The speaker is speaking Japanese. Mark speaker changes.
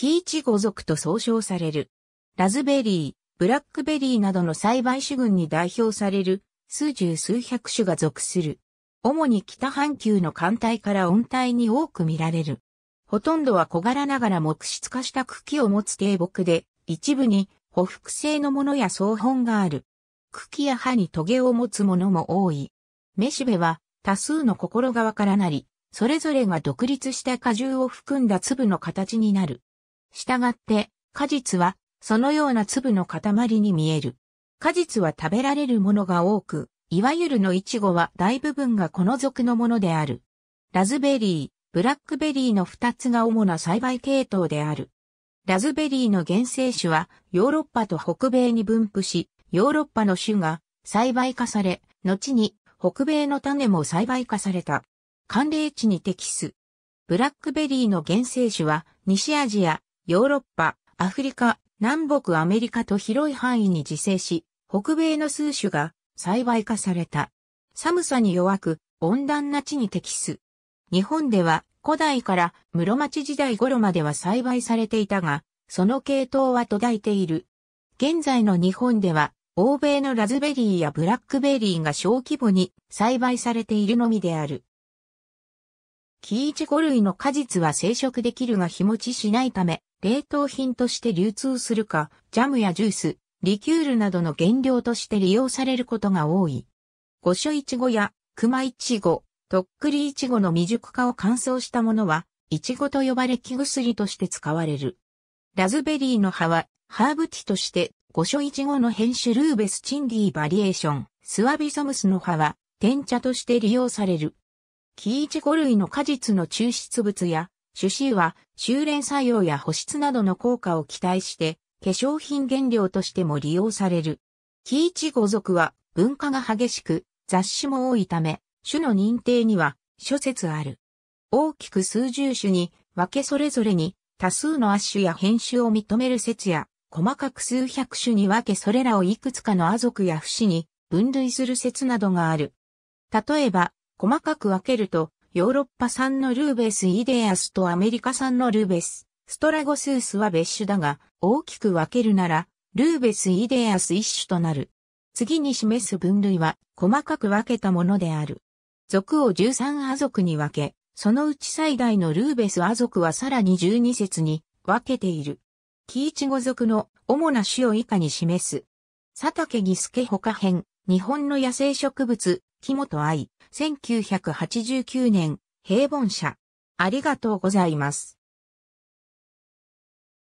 Speaker 1: キイチゴ族と総称される。ラズベリー、ブラックベリーなどの栽培種群に代表される数十数百種が属する。主に北半球の寒帯から温帯に多く見られる。ほとんどは小柄ながら木質化した茎を持つ低木で、一部に補複性のものや草本がある。茎や葉に棘を持つものも多い。めしべは多数の心側からなり、それぞれが独立した果汁を含んだ粒の形になる。したがって、果実は、そのような粒の塊に見える。果実は食べられるものが多く、いわゆるのイチゴは大部分がこの属のものである。ラズベリー、ブラックベリーの二つが主な栽培系統である。ラズベリーの原生種はヨーロッパと北米に分布し、ヨーロッパの種が栽培化され、後に北米の種も栽培化された。寒冷地に適す。ブラックベリーの原生種は西アジア、ヨーロッパ、アフリカ、南北アメリカと広い範囲に自生し、北米の数種が栽培化された。寒さに弱く、温暖な地に適す。日本では古代から室町時代頃までは栽培されていたが、その系統は途絶えている。現在の日本では、欧米のラズベリーやブラックベリーが小規模に栽培されているのみである。木イチゴ類の果実は生殖できるが日持ちしないため、冷凍品として流通するか、ジャムやジュース、リキュールなどの原料として利用されることが多い。五所いちごや熊いちご、とっくりいちごの未熟化を乾燥したものは、いちごと呼ばれ木薬として使われる。ラズベリーの葉は、ハーブティとして、五所いちごの変種ルーベスチンディーバリエーション、スワビソムスの葉は、天茶として利用される。木いちご類の果実の抽出物や、種子は修練作用や保湿などの効果を期待して、化粧品原料としても利用される。木一五族は文化が激しく、雑誌も多いため、種の認定には諸説ある。大きく数十種に分けそれぞれに多数の亜種や変種を認める説や、細かく数百種に分けそれらをいくつかの亜族や不死に分類する説などがある。例えば、細かく分けると、ヨーロッパ産のルーベス・イデアスとアメリカ産のルーベス、ストラゴスースは別種だが、大きく分けるなら、ルーベス・イデアス一種となる。次に示す分類は、細かく分けたものである。属を13ア族に分け、そのうち最大のルーベスア族はさらに12節に分けている。キイチゴ族の主な種を以下に示す。佐竹スケ他編、日本の野生植物、木本愛、1989年、平凡社。ありがとうございます。